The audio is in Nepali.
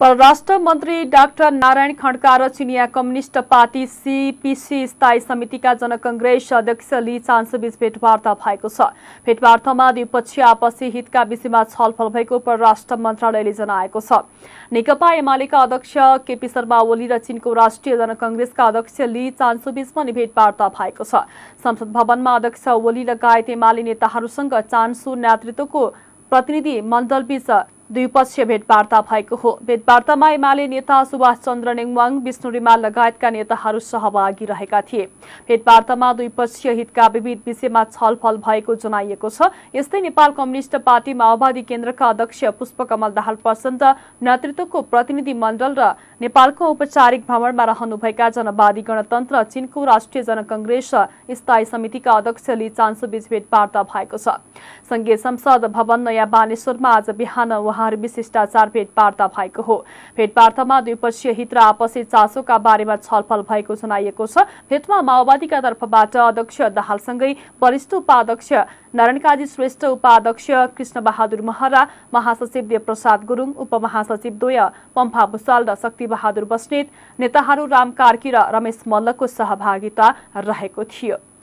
परराष्ट्र मन्त्री डाक्टर नारायण खड्का र चिनिया कम्युनिष्ट पार्टी सिपिसी स्थायी समितिका जनकङ्ग्रेस अध्यक्ष ली चान्सबीच भेटवार्ता भएको छ भेटवार्तामा द्विपक्षीय आपसी हितका विषयमा छलफल भएको परराष्ट्र मन्त्रालयले जनाएको छ नेकपा एमालेका अध्यक्ष केपी शर्मा ओली र चीनको राष्ट्रिय जनकङ्ग्रेसका अध्यक्ष ली चान्सोबीच पनि भेटवार्ता भएको छ संसद भवनमा अध्यक्ष ओली लगायत एमाले नेताहरूसँग चान्सु नेतृत्वको प्रतिनिधि मण्डलबीच द्विपक्षीय भेटवार्ता भएको हो भेटवार्तामा एमाले नेता सुभाष चन्द्र नेङवाङ विष्णु रिमाल लगायतका नेताहरू सहभागी रहेका थिए भेटवार्तामा द्विपक्षीय हितका विविध विषयमा छलफल भएको जनाइएको छ यस्तै नेपाल कम्युनिष्ट पार्टी माओवादी केन्द्रका अध्यक्ष पुष्पकमल दाहाल प्रचण्ड नेतृत्वको प्रतिनिधि मण्डल र नेपालको औपचारिक भ्रमणमा रहनुभएका जनवादी गणतन्त्र चीनको राष्ट्रिय जनकङ्ग्रेस र स्थायी समितिका अध्यक्ष ली लिचान्सुबीच भेटवार्ता भएको छ संघीय संसद भवन नयाँ बानेश्वरमा आज बिहान उहाँहरू विशिष्टाचार भेटवार्ता भएको हो भेटवार्तामा द्विपक्षीय हित र आपसी चासोका बारेमा छलफल भएको जनाइएको छ भेटमा माओवादीका तर्फबाट अध्यक्ष दाहालसँगै वरिष्ठ उपाध्यक्ष नारायणकाजी श्रेष्ठ उपाध्यक्ष कृष्णबहादुर महरा महासचिव देवप्रसाद गुरुङ उपमहासचिव द्वय पम्फा भूषाल र शक्तिबहादुर बस्नेत नेताहरू राम कार्की र रमेश मल्लको सहभागिता रहेको थियो